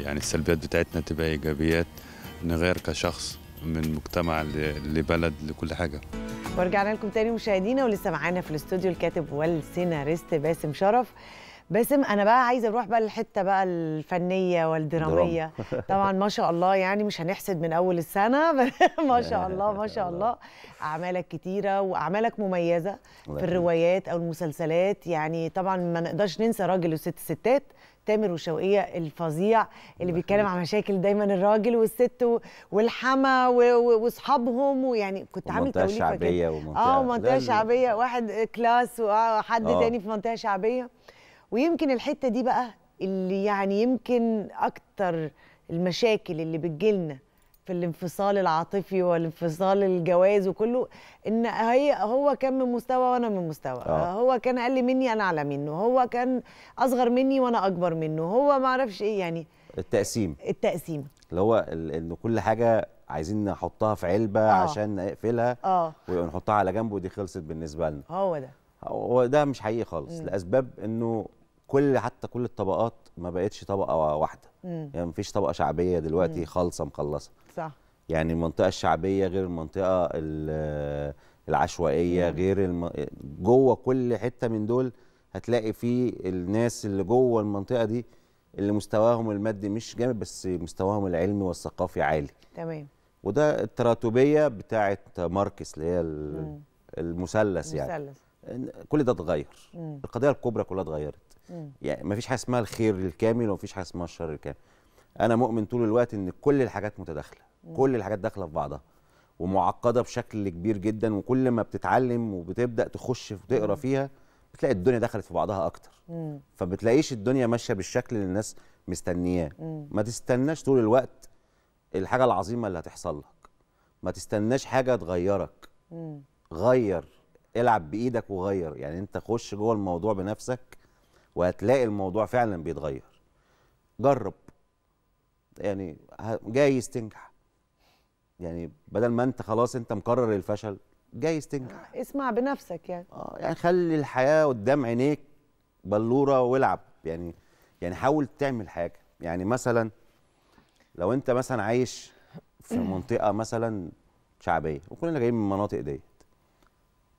يعني السلبيات بتاعتنا تبقى ايجابيات نغير كشخص من مجتمع لبلد لكل حاجه ورجعنا لكم تاني مشاهدينا ولسه معانا في الاستوديو الكاتب والسيناريست باسم شرف باسم انا بقى عايزه اروح بقى للحته بقى الفنيه والدراميه طبعا ما شاء الله يعني مش هنحسد من اول السنه ما شاء الله ما شاء الله اعمالك كتيره واعمالك مميزه في الروايات او المسلسلات يعني طبعا ما نقدرش ننسى راجل وست ستات تامر وشوقيه الفظيع اللي بيتكلم عن مشاكل دايما الراجل والست والحما واصحابهم ويعني كنت عامل توليفه شعبيه آه، ومنطقه اه منطقه شعبيه واحد كلاس وحد آه. تاني في منطقه شعبيه ويمكن الحته دي بقى اللي يعني يمكن اكتر المشاكل اللي بتجيلنا في الانفصال العاطفي والانفصال الجواز وكله ان هي هو كان من مستوى وانا من مستوى آه. هو كان اقل مني انا اعلى منه هو كان اصغر مني وانا اكبر منه هو ما اعرفش ايه يعني التقسيم التقسيم اللي هو ان كل حاجه عايزين نحطها في علبه آه. عشان نقفلها اه ونحطها على جنب ودي خلصت بالنسبه لنا هو ده هو ده مش حقيقي خالص م. لاسباب انه كل حتى كل الطبقات ما بقتش طبقه واحده مم. يعني ما فيش طبقه شعبيه دلوقتي مم. خالصه مخلصه صح يعني المنطقه الشعبيه غير المنطقه العشوائيه مم. غير الم... جوه كل حته من دول هتلاقي فيه الناس اللي جوه المنطقه دي اللي مستواهم المادي مش جامد بس مستواهم العلمي والثقافي عالي تمام وده التراتبيه بتاعه ماركس اللي هي المثلث يعني المثلث كل ده اتغير القضيه الكبرى كلها اتغيرت يعني ما فيش حاجه اسمها الخير الكامل وما فيش حاجه اسمها الشر الكامل انا مؤمن طول الوقت ان كل الحاجات متداخله كل الحاجات داخله في بعضها ومعقده بشكل كبير جدا وكل ما بتتعلم وبتبدا تخش وتقرا فيها بتلاقي الدنيا دخلت في بعضها اكتر مم. فبتلاقيش الدنيا ماشيه بالشكل اللي الناس مستنياه ما تستناش طول الوقت الحاجه العظيمه اللي هتحصل لك ما تستناش حاجه تغيرك مم. غير العب بايدك وغير يعني انت خش جوه الموضوع بنفسك وهتلاقي الموضوع فعلا بيتغير جرب يعني جايز تنجح يعني بدل ما انت خلاص انت مقرر الفشل جايز تنجح آه، اسمع بنفسك يعني اه يعني خلي الحياه قدام عينيك بلوره والعب يعني يعني حاول تعمل حاجه يعني مثلا لو انت مثلا عايش في منطقه مثلا شعبيه وكلنا جايين من المناطق ديت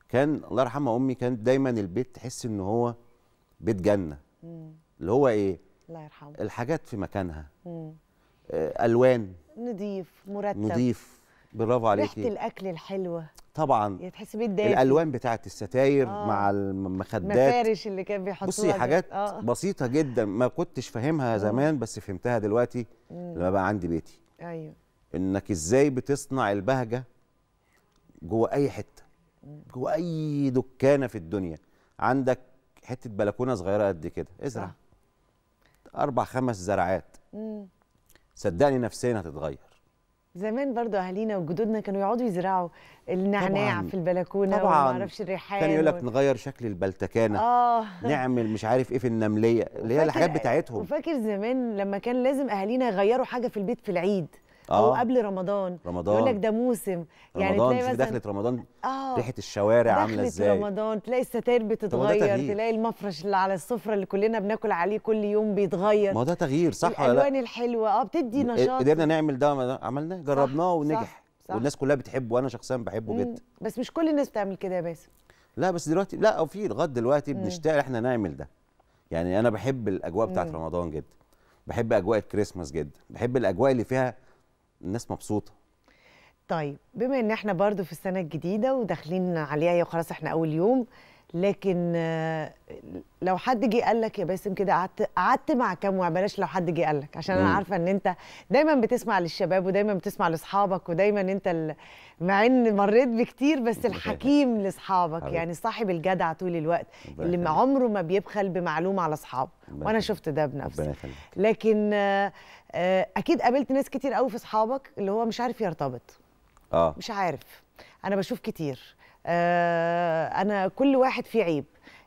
كان الله يرحمها امي كانت دايما البيت تحس ان هو بيت جنه اللي هو ايه الله يرحمه الحاجات في مكانها آه، الوان نضيف مرتب نضيف برافو عليكي ريحه الاكل الحلوه طبعا يعني تحس بيه الالوان بتاعه الستاير آه. مع المخدات المفارش اللي كان بيحطوها بصي حاجات آه. بسيطه جدا ما كنتش فاهمها آه. زمان بس فهمتها دلوقتي مم. لما بقى عندي بيتي ايوه انك ازاي بتصنع البهجه جوه اي حته جوه اي دكانه في الدنيا عندك حته بلكونه صغيره قد كده ازرع اربع خمس زرعات صدقني نفسيا هتتغير زمان برضو اهالينا وجدودنا كانوا يقعدوا يزرعوا النعناع في البلكونه طبعا وما اعرفش الريحان كان يقول لك و... نغير شكل البلتكانه آه. نعمل مش عارف ايه في النمليه اللي هي الحاجات بتاعتهم وفاكر زمان لما كان لازم اهالينا يغيروا حاجه في البيت في العيد او آه. قبل رمضان رمضان يقول لك ده موسم يعني رمضان تلاقي دخلة رمضان آه. ريحه الشوارع عامله ازاي رمضان تلاقي الستاير بتتغير تلاقي المفرش اللي على السفره اللي كلنا بناكل عليه كل يوم بيتغير ما ده تغيير صح ولا لا الالوان الحلوه اه بتدي إيه، نشاط قدرنا نعمل ده عملناه جربناه ونجح صح. صح. والناس كلها بتحبه وانا شخصيا بحبه جدا بس مش كل الناس بتعمل كده يا باسم لا بس دلوقتي لا او في لغايه دلوقتي بنشتاق احنا نعمل ده يعني انا بحب الاجواء بتاعت رمضان جدا بحب اجواء الكريسماس جدا بحب الاجواء اللي فيها الناس مبسوطه طيب بما ان احنا برضو في السنه الجديده وداخلين عليها وخلاص احنا اول يوم لكن لو حد جه قال لك يا باسم كده قعدت قعدت مع كام بلاش لو حد جه قال لك عشان انا عارفه ان انت دايما بتسمع للشباب ودايما بتسمع لاصحابك ودايما انت مع ان مريت بكتير بس الحكيم لاصحابك يعني صاحب الجدع طول الوقت اللي عمره ما بيبخل بمعلومه على اصحابه وانا شفت ده بنفسي لكن آه، اكيد قابلت ناس كتير قوي في اصحابك اللي هو مش عارف يرتبط اه مش عارف انا بشوف كتير آه، انا كل واحد فيه عيب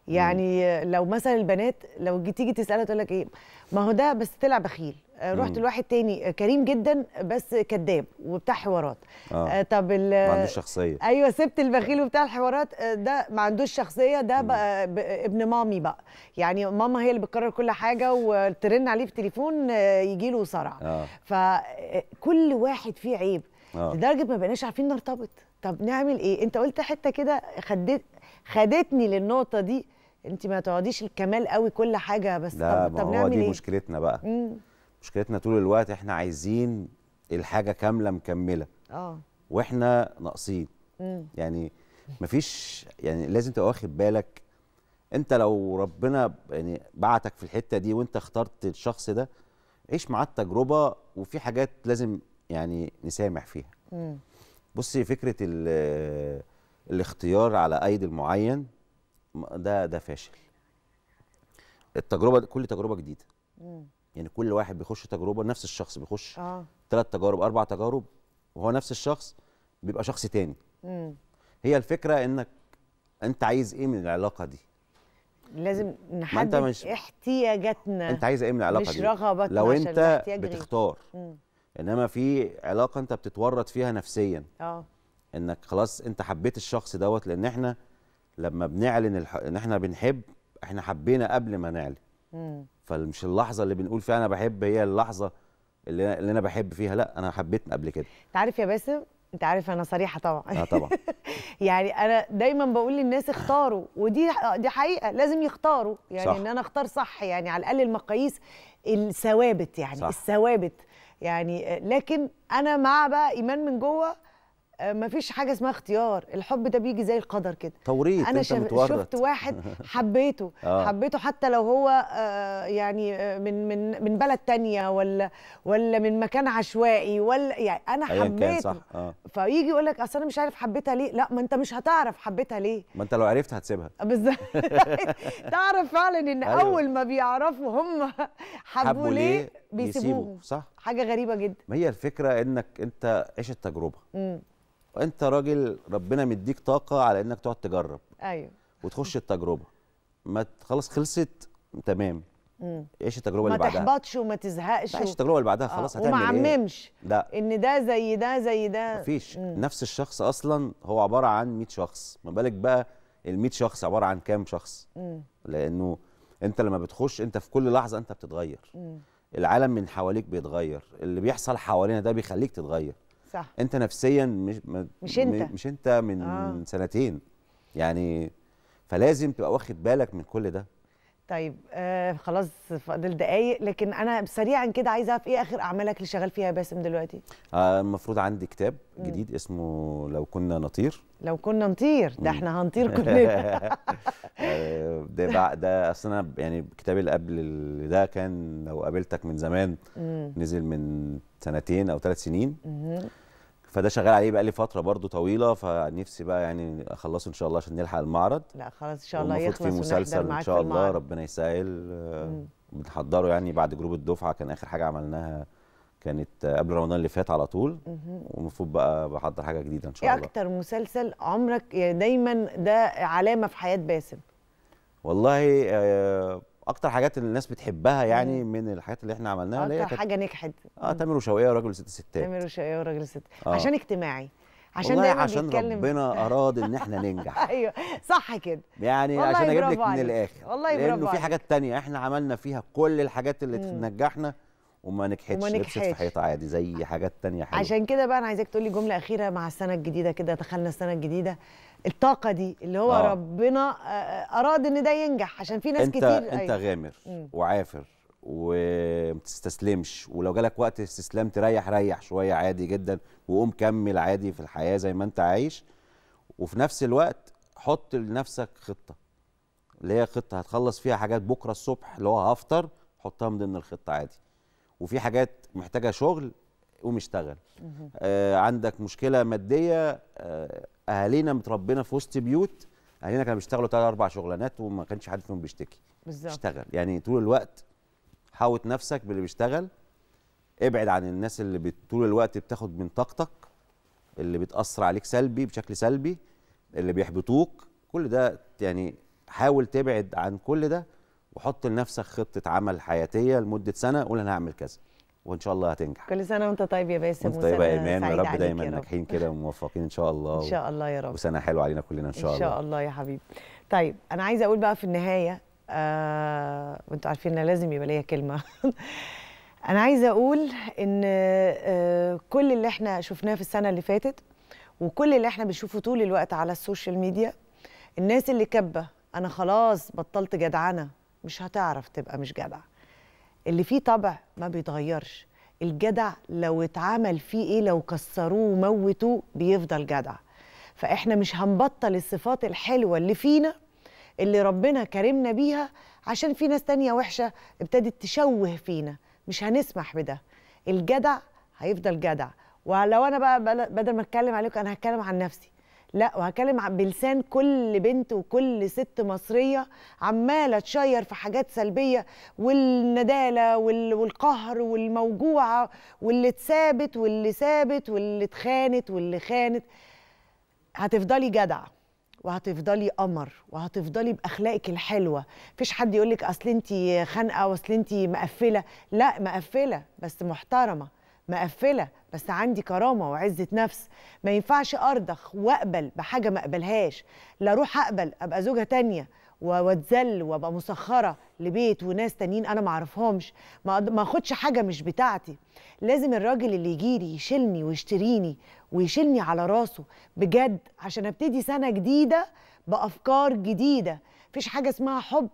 يعني لو مثلا البنات لو تيجي تسالها تقول لك ايه ما هو ده بس طلع بخيل آه، رحت لواحد تاني آه، كريم جدا بس كذاب وبتاع حوارات آه. طب ما عندوش شخصيه ايوه سبت البخيل وبتاع الحوارات ده ما عندوش شخصيه ده بقى ابن مامي بقى يعني ماما هي اللي بتكرر كل حاجه وترن عليه في تليفون يجي له صرع آه. فكل واحد فيه عيب آه. لدرجه ما بقناش عارفين نرتبط طب نعمل ايه انت قلت حته كده خدت خدتني للنقطه دي انت ما تقعديش الكمال قوي كل حاجه بس لا طب, ما طب هو نعمل دي ايه؟ مشكلتنا بقى مم. مشكلتنا طول الوقت احنا عايزين الحاجه كامله مكمله اه واحنا ناقصين يعني مفيش يعني لازم تبقى واخد بالك انت لو ربنا يعني بعتك في الحته دي وانت اخترت الشخص ده عيش معاه التجربه وفي حاجات لازم يعني نسامح فيها مم. بصي فكره الاختيار على ايدي المعين ده ده فاشل التجربه كل تجربه جديده مم. يعني كل واحد بيخش تجربه نفس الشخص بيخش آه. ثلاث تجارب اربع تجارب وهو نفس الشخص بيبقى شخص تاني مم. هي الفكره انك انت عايز ايه من العلاقه دي لازم نحدد مش... احتياجاتنا انت عايز ايه من العلاقه مش دي مش رغبتنا لو انت بتختار مم. انما في علاقه انت بتتورط فيها نفسيا اه انك خلاص انت حبيت الشخص دوت لان احنا لما بنعلن الح... ان احنا بنحب احنا حبينا قبل ما نعلن فمش اللحظه اللي بنقول فيها انا بحب هي اللحظه اللي, اللي انا بحب فيها لا انا حبيت قبل كده انت عارف يا باسم انت عارف انا صريحه طبعا اه طبعا يعني انا دايما بقول للناس اختاروا ودي دي حقيقه لازم يختاروا يعني صح. ان انا اختار صح يعني على الاقل المقاييس الثوابت يعني صح. الثوابت يعني آه، لكن انا مع بقى ايمان من جوه مفيش حاجه اسمها اختيار الحب ده بيجي زي القدر كده توريث انا انت متورط. شفت واحد حبيته آه. حبيته حتى لو هو آه يعني آه، من من من بلد تانية ولا ولا من مكان عشوائي ولا يعني انا حبيته صح. آه. فيجي يقول لك اصل انا مش عارف حبيتها ليه لا ما انت مش هتعرف حبيتها ليه ما انت لو عرفت هتسيبها بالظبط تعرف فعلا ان أيوه. اول ما بيعرفوا هم حبوا ليه بيسيبوه صح حاجه غريبه جدا ما هي الفكره انك انت عشت التجربه وانت راجل ربنا مديك طاقه على انك تقعد تجرب ايوه وتخش التجربه ما خلاص خلصت تمام ايش التجربه اللي بعدها ما تحبطش وما تزهقش ايش التجربه اللي بعدها خلاص آه. هتعمل وما إيه؟ عممش إيه؟ لا ان ده زي ده زي ده مفيش مم. نفس الشخص اصلا هو عباره عن 100 شخص ما بالك بقى ال 100 شخص عباره عن كام شخص مم. لانه انت لما بتخش انت في كل لحظه انت بتتغير مم. العالم من حواليك بيتغير اللي بيحصل حوالينا ده بيخليك تتغير صح انت نفسيا مش مش انت مش انت من آه. سنتين يعني فلازم تبقى واخد بالك من كل ده طيب آه خلاص فاضل دقايق لكن انا سريعا كده عايزه اعرف ايه اخر اعمالك اللي شغال فيها يا باسم دلوقتي آه المفروض عندي كتاب جديد اسمه لو كنا نطير لو كنا نطير ده احنا هنطير كلنا آه، ده بقى ده اصل انا يعني الكتاب اللي قبل ده كان لو قابلتك من زمان نزل من سنتين او ثلاث سنين فده شغال عليه بقى لي فتره برضو طويله فنفسي بقى يعني اخلصه ان شاء الله عشان نلحق المعرض لا خلاص ان شاء الله يخلص في مسلسل ان شاء الله ربنا يسهل بنحضره يعني بعد جروب الدفعه كان اخر حاجه عملناها كانت قبل رمضان اللي فات على طول ومفروض بقى بحضر حاجه جديده ان شاء إيه الله ايه اكتر مسلسل عمرك يعني دايما ده علامه في حياه باسم والله آه اكتر حاجات اللي الناس بتحبها يعني مم. من الحاجات اللي احنا عملناها اللي هي اكتر حاجه نجحت اه تامر وشوقيه وراجل وست ستات تامر وشوقيه وراجل وست آه. عشان اجتماعي عشان والله دايما عشان بيتكلم ربنا اراد ان احنا ننجح ايوه صح كده يعني عشان اجيب لك من الاخر والله برافو لانه في حاجات تانية احنا عملنا فيها كل الحاجات اللي مم. نجحنا وما نجحتش وما في حيطه عادي زي حاجات تانية حلوه عشان كده بقى انا عايزاك تقول لي جمله اخيره مع السنه الجديده كده دخلنا السنه الجديده الطاقه دي اللي هو آه. ربنا آه، آه، اراد ان ده ينجح عشان في ناس انت كتير انت أيوة. غامر وعافر وما تستسلمش ولو جالك وقت استسلام تريح ريح شويه عادي جدا وقوم كمل عادي في الحياه زي ما انت عايش وفي نفس الوقت حط لنفسك خطه اللي هي خطه هتخلص فيها حاجات بكره الصبح اللي هو هفطر حطها من ضمن الخطه عادي وفي حاجات محتاجه شغل قوم اشتغل آه عندك مشكله ماديه آه اهالينا متربينا في وسط بيوت اهالينا كانوا بيشتغلوا ثلاث اربع شغلانات وما كانش حد فيهم بيشتكي بالظبط اشتغل يعني طول الوقت حاوط نفسك باللي بيشتغل ابعد عن الناس اللي طول الوقت بتاخد من طاقتك اللي بتاثر عليك سلبي بشكل سلبي اللي بيحبطوك كل ده يعني حاول تبعد عن كل ده وحط لنفسك خطه عمل حياتيه لمده سنه قول انا هعمل كذا وان شاء الله هتنجح كل سنه وانت طيب يا باسم وانت طيب يا ايمان يا رب دايما ناجحين كده وموفقين ان شاء الله ان شاء الله يا رب وسنه حلوه علينا كلنا ان شاء الله ان شاء الله, الله يا حبيبي طيب انا عايزه اقول بقى في النهايه آه وانتوا عارفين ان لازم يبقى ليا كلمه انا عايزه اقول ان آه كل اللي احنا شفناه في السنه اللي فاتت وكل اللي احنا بنشوفه طول الوقت على السوشيال ميديا الناس اللي كبه انا خلاص بطلت جدعنه مش هتعرف تبقى مش جدع اللي فيه طبع ما بيتغيرش الجدع لو اتعمل فيه ايه لو كسروه وموتوه بيفضل جدع فاحنا مش هنبطل الصفات الحلوه اللي فينا اللي ربنا كرمنا بيها عشان في ناس تانية وحشه ابتدت تشوه فينا مش هنسمح بده الجدع هيفضل جدع ولو انا بقى بدل ما اتكلم عليكم انا هتكلم عن نفسي لا وهكلم بلسان كل بنت وكل ست مصريه عماله تشير في حاجات سلبيه والنداله والقهر والموجوعه واللي اتسابت واللي سابت واللي اتخانت واللي خانت هتفضلي جدع وهتفضلي قمر وهتفضلي باخلاقك الحلوه مفيش حد يقول لك اصل انت خانقه واصل انت مقفله لا مقفله بس محترمه مقفله بس عندي كرامه وعزه نفس ما ينفعش ارضخ واقبل بحاجه ما اقبلهاش لا اروح اقبل ابقى زوجه تانية واتذل وابقى مسخره لبيت وناس تانيين انا ما اعرفهمش ما اخدش حاجه مش بتاعتي لازم الراجل اللي يجيلي يشيلني ويشتريني ويشيلني على راسه بجد عشان ابتدي سنه جديده بافكار جديده مفيش حاجه اسمها حب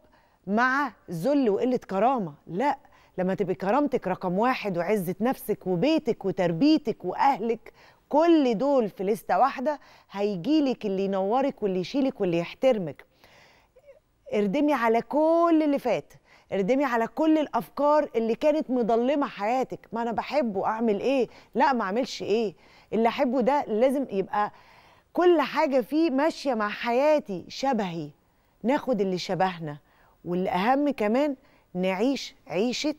مع ذل وقله كرامه لا لما تبقي كرامتك رقم واحد وعزة نفسك وبيتك وتربيتك وأهلك كل دول في لستة واحدة هيجيلك اللي ينورك واللي يشيلك واللي يحترمك اردمي على كل اللي فات اردمي على كل الافكار اللي كانت مضلمه حياتك ما انا بحبه اعمل ايه لا ما اعملش ايه اللي احبه ده لازم يبقى كل حاجه فيه ماشيه مع حياتي شبهي ناخد اللي شبهنا والاهم كمان نعيش عيشة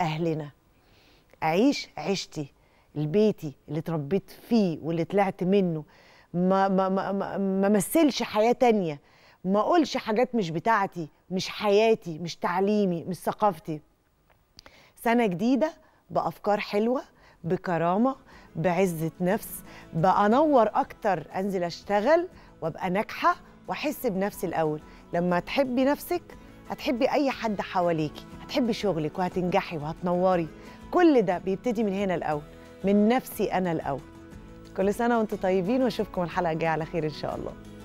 أهلنا أعيش عيشتي البيتي اللي اتربيت فيه واللي طلعت منه ما ما ما ما, ما مثلش حياة تانية ما أقولش حاجات مش بتاعتي مش حياتي مش تعليمي مش ثقافتي سنة جديدة بأفكار حلوة بكرامة بعزة نفس بأنور أكتر أنزل أشتغل وأبقى ناجحة وأحس بنفسي الأول لما تحبي نفسك هتحبي اي حد حواليكي هتحبي شغلك وهتنجحي وهتنوري كل ده بيبتدي من هنا الاول من نفسي انا الاول كل سنه وانتم طيبين واشوفكم الحلقه الجايه على خير ان شاء الله